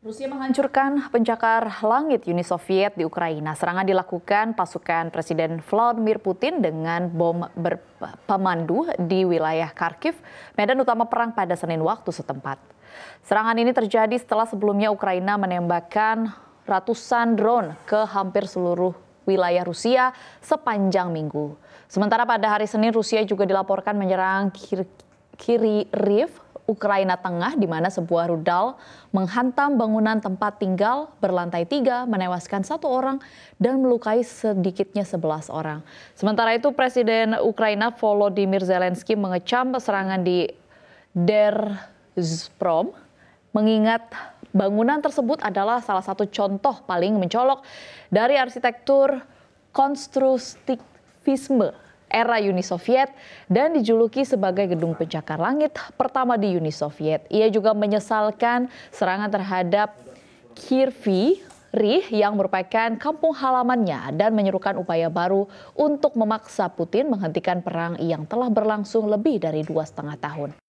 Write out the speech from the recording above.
Rusia menghancurkan pencakar langit Uni Soviet di Ukraina. Serangan dilakukan pasukan Presiden Vladimir Putin dengan bom berpemandu di wilayah Kharkiv, medan utama perang pada Senin waktu setempat. Serangan ini terjadi setelah sebelumnya Ukraina menembakkan ratusan drone ke hampir seluruh wilayah Rusia sepanjang minggu. Sementara pada hari Senin Rusia juga dilaporkan menyerang Kiri Rif, Ukraina Tengah di mana sebuah rudal menghantam bangunan tempat tinggal berlantai tiga, menewaskan satu orang dan melukai sedikitnya sebelas orang. Sementara itu Presiden Ukraina Volodymyr Zelensky mengecam serangan di Derzprom mengingat bangunan tersebut adalah salah satu contoh paling mencolok dari arsitektur konstruktivisme era Uni Soviet dan dijuluki sebagai gedung pencakar langit pertama di Uni Soviet. Ia juga menyesalkan serangan terhadap Kirvi Rih yang merupakan kampung halamannya dan menyerukan upaya baru untuk memaksa Putin menghentikan perang yang telah berlangsung lebih dari dua setengah tahun.